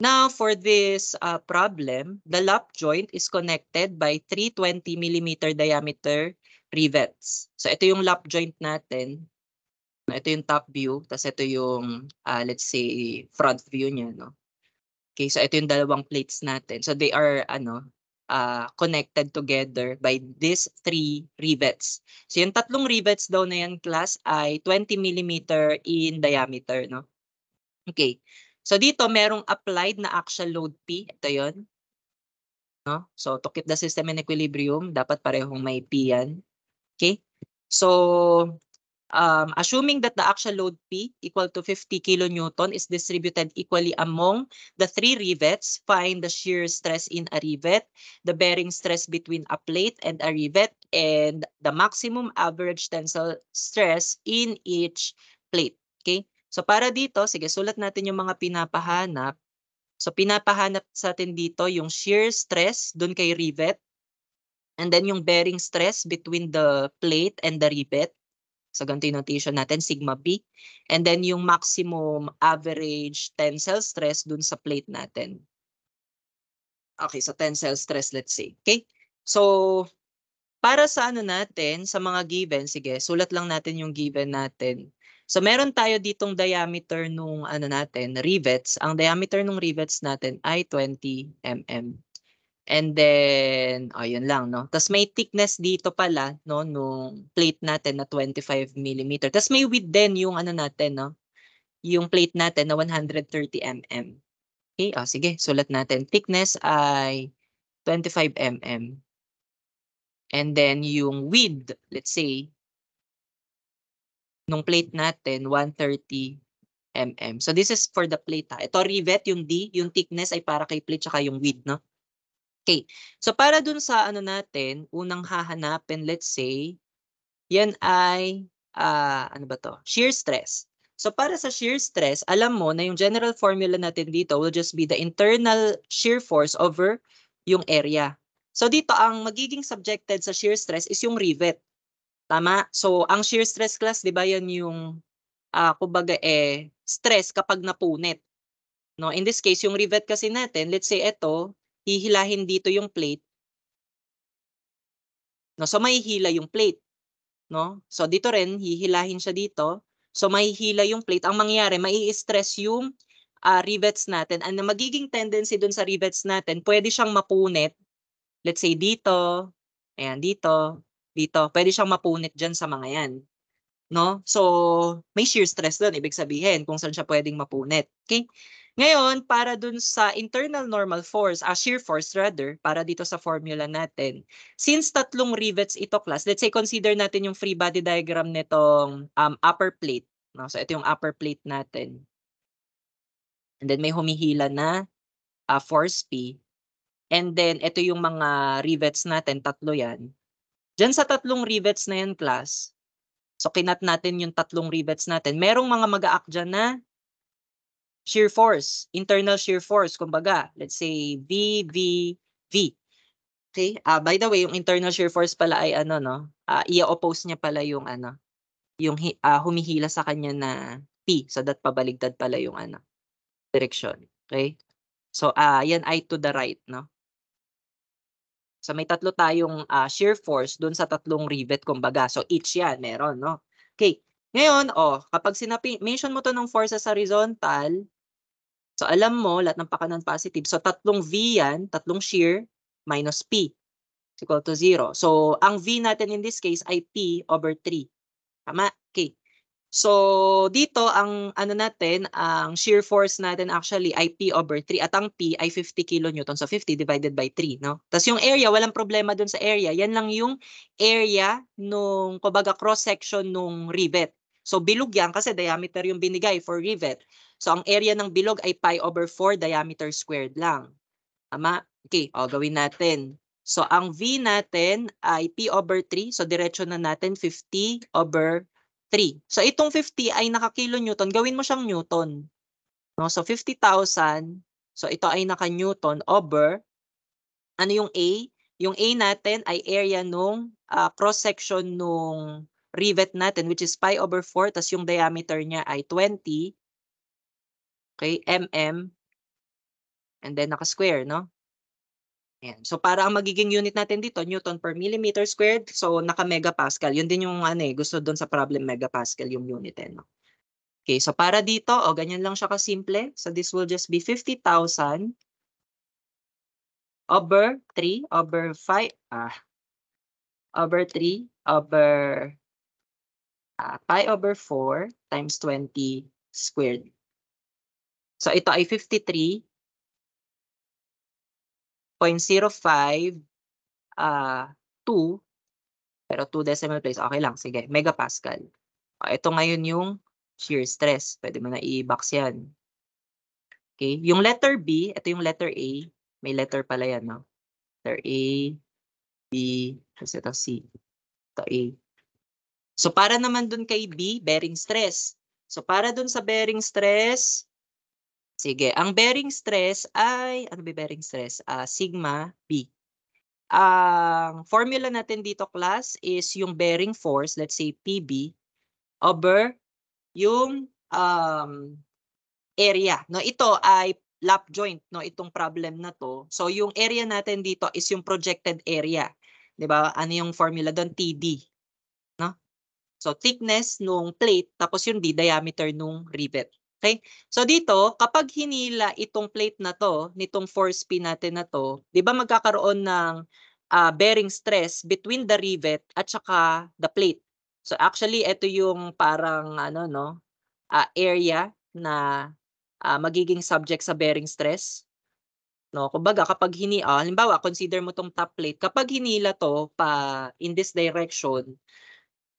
Now, for this uh, problem, the lap joint is connected by 320 mm diameter rivets. So, ito yung lap joint natin. Ito yung top view, tapos ito yung, uh, let's say, front view niya, no? Okay, so ito yung dalawang plates natin. So, they are, ano, uh, connected together by these three rivets. So, yung tatlong rivets daw na yan, class, ay 20 mm in diameter, no? Okay. So dito merong applied na axial load P, ito 'yon. No? So to keep the system in equilibrium, dapat parehong may P 'yan. Okay? So um, assuming that the axial load P equal to 50 kilonewton is distributed equally among the three rivets, find the shear stress in a rivet, the bearing stress between a plate and a rivet, and the maximum average tensile stress in each plate. Okay, So para dito, sige, sulat natin yung mga pinapahanap. So pinapahanap sa atin dito yung shear stress dun kay rivet. And then yung bearing stress between the plate and the rivet. So ganito yung notation natin, sigma B. And then yung maximum average tensile stress dun sa plate natin. Okay, so tensile stress, let's say. Okay? So, para sa ano natin, sa mga given, sige, sulat lang natin yung given natin. So meron tayo ditong diameter nung ano natin, rivets. Ang diameter ng rivets natin ay 20 mm. And then, oh, lang, no? Tapos may thickness dito pala, no, nung plate natin na 25 mm. Tapos may width din yung ano natin, no? Yung plate natin na 130 mm. Okay, oh, sige, sulat natin. Thickness ay 25 mm. And then yung width, let's say, nung plate natin, 130 mm. So this is for the plate ha. Ito rivet, yung D, yung thickness ay para kay plate tsaka yung width, no? Okay. So para dun sa ano natin, unang hahanapin, let's say, yan ay, uh, ano ba to? Shear stress. So para sa shear stress, alam mo na yung general formula natin dito will just be the internal shear force over yung area. So dito, ang magiging subjected sa shear stress is yung rivet. Tama? So, ang shear stress class, di ba yan yung, uh, kumbaga eh, stress kapag napunit. No? In this case, yung rivet kasi natin, let's say ito, hihilahin dito yung plate. No? So, mahihila yung plate. No? So, dito rin, hihilahin siya dito. So, mahihila yung plate. Ang mangyari, mai-stress yung uh, rivets natin. Ang magiging tendency dun sa rivets natin, pwede siyang mapunit. Let's say dito, ayan, dito, dito. Pwede siyang mapunit dyan sa mga yan. No? So, may shear stress doon. Ibig sabihin kung saan siya pwedeng mapunit. Okay? Ngayon, para dun sa internal normal force, ah, shear force rather, para dito sa formula natin, since tatlong rivets ito class, let's say consider natin yung free body diagram nitong um, upper plate. No? So, ito yung upper plate natin. And then may humihila na uh, force P. And then, ito yung mga rivets natin, tatlo yan. Diyan sa tatlong rivets na yan, class, so kinat natin yung tatlong rivets natin, merong mga mag a dyan na shear force, internal shear force, kumbaga, let's say V, V, V. Okay? Uh, by the way, yung internal shear force pala ay ano, no? Uh, i-oppose niya pala yung ano, yung uh, humihila sa kanya na P. So that pabaligtad pala yung ano, direction. Okay? So, uh, yan ay to the right, no? So may tatlo tayong uh, shear force doon sa tatlong rivet kumbaga. So each yan meron, no? Okay. Ngayon, oh, kapag sinabi, mention mo to ng forces horizontal, so alam mo, lahat ng pakanan positive. So tatlong V yan, tatlong shear minus P equal to 0. So ang V natin in this case ay P over 3. Tama? Okay. So, dito ang ano natin, ang shear force natin actually ay P over 3 at ang P ay 50 kilonewton. So, 50 divided by 3, no? Tapos yung area, walang problema dun sa area. Yan lang yung area nung, kumbaga, cross-section nung rivet. So, bilog yan kasi diameter yung binigay for rivet. So, ang area ng bilog ay pi over 4 diameter squared lang. Tama? Okay, o, gawin natin. So, ang V natin ay P over 3. So, diretso na natin 50 over 3. So itong 50 ay naka-kilonewton, gawin mo siyang newton. No? So 50,000, so ito ay naka newton over, ano yung A? Yung A natin ay area nung uh, cross-section nung rivet natin which is pi over 4, tas yung diameter niya ay 20, okay, mm, and then naka-square, no? Ayan. So para ang magiging unit natin dito, Newton per millimeter squared. So naka megapascal. Yun din yung ano eh, gusto doon sa problem megapascal yung unit eh. No? Okay, so para dito, o oh, ganyan lang siya kasimple. So this will just be 50,000 over 3 over 5 ah over 3 over uh, ah, pi over 4 times 20 squared. So ito ay 53 0.05 uh, 2, pero 2 decimal place, okay lang, sige, megapascal. Ah, ito ngayon yung shear stress. Pwede mo na i-box yan. Okay, yung letter B, ito yung letter A. May letter pala yan, no? Letter A, B, tapos ito C. Ito A. So para naman dun kay B, bearing stress. So para dun sa bearing stress, Sige, ang bearing stress ay, ano ba bearing stress? Uh, sigma B. Ang uh, formula natin dito class is yung bearing force, let's say PB, over yung um, area. No, ito ay lap joint, no, itong problem na to. So yung area natin dito is yung projected area. 'Di ba? Ano yung formula doon? TD. No? So thickness nung plate tapos yung D diameter nung rivet. Okay? So dito, kapag hinila itong plate na to, nitong force pin natin na to, 'di ba magkakaroon ng uh, bearing stress between the rivet at saka the plate. So actually ito yung parang ano no, uh, area na uh, magiging subject sa bearing stress. No, kumbaga kapag hinila, halimbawa consider mo tong top plate, kapag hinila to pa in this direction,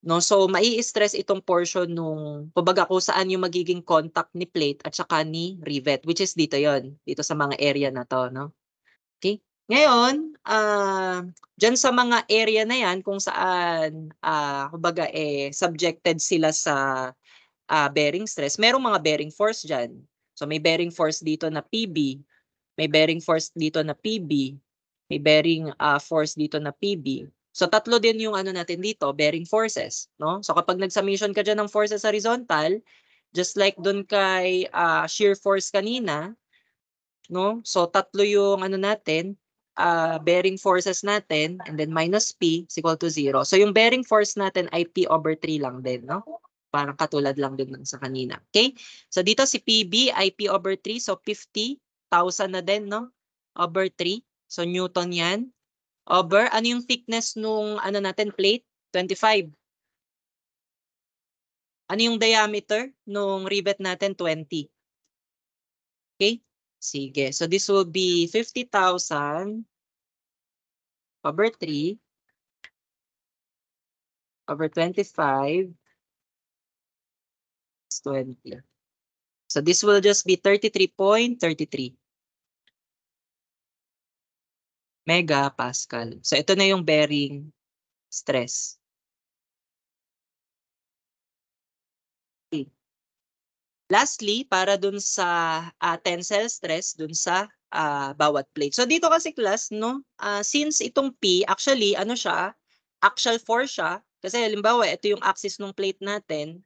No? So, mai-stress itong portion nung, kumbaga ko saan yung magiging contact ni plate at saka ni rivet, which is dito yon dito sa mga area na to. No? Okay? Ngayon, uh, dyan sa mga area na yan kung saan, uh, kumbaga eh, subjected sila sa uh, bearing stress, merong mga bearing force dyan. So, may bearing force dito na PB, may bearing force dito na PB, may bearing uh, force dito na PB. So tatlo din yung ano natin dito, bearing forces, no? So kapag nag-summation ka diyan ng forces horizontal, just like doon kay uh, shear force kanina, no? So tatlo yung ano natin, uh, bearing forces natin and then minus P is equal to 0. So yung bearing force natin ay P over 3 lang din, no? Parang katulad lang din sa kanina. Okay? So dito si PB ay P over 3, so 50,000 na din, no? Over 3. So Newton 'yan. O, oh, ano yung thickness nung ano natin, plate? 25. Ano yung diameter nung rivet natin? 20. Okay? Sige. So, this will be 50,000 over 3 over 25 is 20. So, this will just be 33.33. .33 megapascal. So ito na yung bearing stress. Lastly, para dun sa uh, tensile stress dun sa uh, bawat plate. So dito kasi class, no, uh, since itong P, actually, ano siya, axial force siya. Kasi halimbawa, ito yung axis ng plate natin.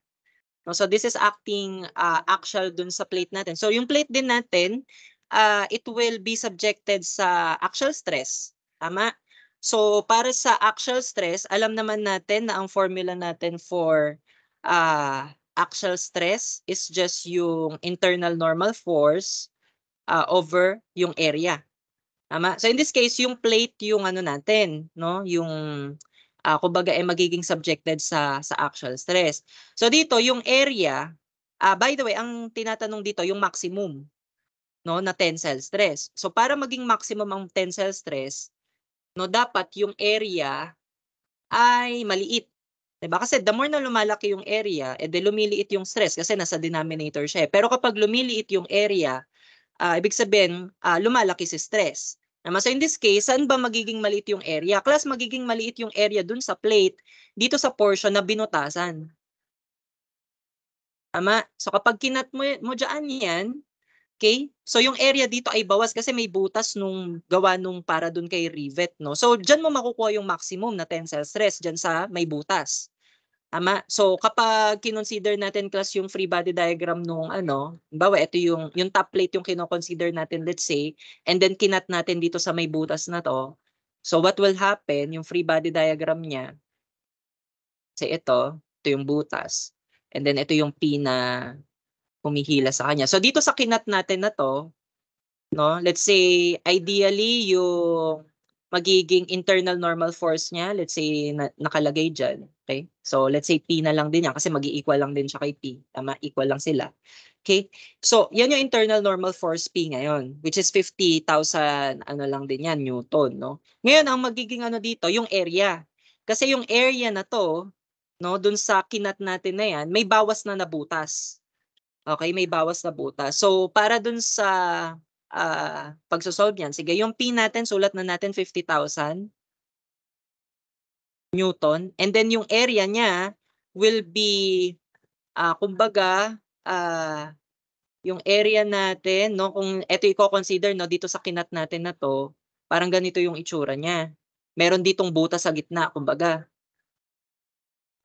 No, so this is acting uh, axial dun sa plate natin. So yung plate din natin, uh, it will be subjected sa actual stress. Tama? So, para sa actual stress, alam naman natin na ang formula natin for uh, actual stress is just yung internal normal force uh, over yung area. Tama? So, in this case, yung plate yung ano natin, no? Yung uh, kumbaga ay eh, magiging subjected sa sa actual stress. So dito yung area, uh, by the way, ang tinatanong dito yung maximum no na tensile stress. So para maging maximum ang tensile stress, no dapat yung area ay maliit. 'Di ba? Kasi the more na lumalaki yung area, eh de lumiliit yung stress kasi nasa denominator siya. Eh. Pero kapag lumiliit yung area, uh, ibig sabihin uh, lumalaki si stress. Naman diba? so in this case, saan ba magiging maliit yung area? Class magiging maliit yung area dun sa plate dito sa portion na binutasan. Tama? So kapag kinat mo, mo dyan yan, Okay? So yung area dito ay bawas kasi may butas nung gawa nung para dun kay rivet, no? So diyan mo makukuha yung maximum na tensile stress diyan sa may butas. Tama? So kapag kinonsider natin class yung free body diagram nung ano, bawa ito yung yung top plate yung kino natin let's say and then kinat natin dito sa may butas na to. So what will happen yung free body diagram niya? Say ito, ito yung butas. And then ito yung pina humihila sa kanya. So dito sa kinat natin na to, no? Let's say ideally yung magiging internal normal force niya, let's say na, nakalagay diyan, okay? So let's say P na lang din niya kasi magi-equal lang din siya kay P. Tama, equal lang sila. Okay? So, yan yung internal normal force P ngayon, which is 50,000 ano lang din yan, Newton, no? Ngayon, ang magiging ano dito, yung area. Kasi yung area na to, no, dun sa kinat natin na yan, may bawas na nabutas. Okay, may bawas na butas. So, para dun sa uh, pagsosolve niyan, sige, yung P natin, sulat na natin 50,000 Newton. And then yung area niya will be, uh, kumbaga, uh, yung area natin, no, kung ito i-consider no dito sa kinat natin na to, parang ganito yung itsura niya. Meron ditong butas sa gitna, kumbaga.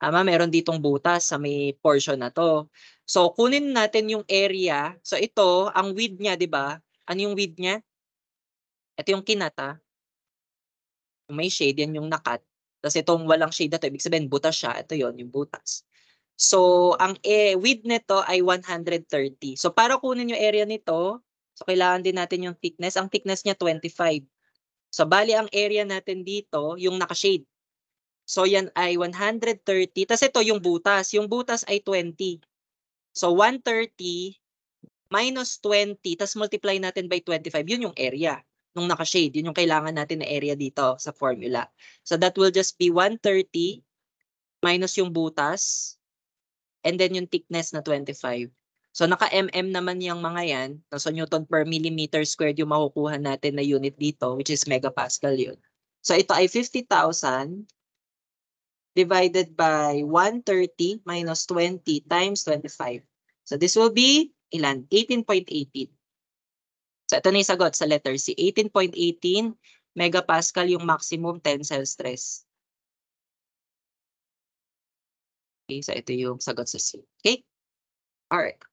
Ah, ama meron ditong butas sa may portion na to. So kunin natin yung area. So ito, ang width niya, 'di ba? Ano yung width niya? Ito yung kinata. Ah. Kung may shade, yan yung nakat. Tapos itong walang shade na to, ibig sabihin butas siya. Ito yon yung butas. So ang eh, width nito ay 130. So para kunin yung area nito, so kailangan din natin yung thickness. Ang thickness niya 25. So bali ang area natin dito, yung naka-shade. So yan ay 130. Tapos ito yung butas. Yung butas ay 20. So 130 minus 20. Tapos multiply natin by 25. Yun yung area nung naka-shade. Yun yung kailangan natin na area dito sa formula. So that will just be 130 minus yung butas and then yung thickness na 25. So naka-mm naman yung mga yan. So Newton per millimeter squared yung makukuha natin na unit dito which is megapascal yun. So ito ay 50,000 divided by 130 minus 20 times 25. So this will be ilan? 18.18. So ito na yung sagot sa letter C. 18.18 megapascal yung maximum tensile stress. Okay, so ito yung sagot sa C. Okay? Alright.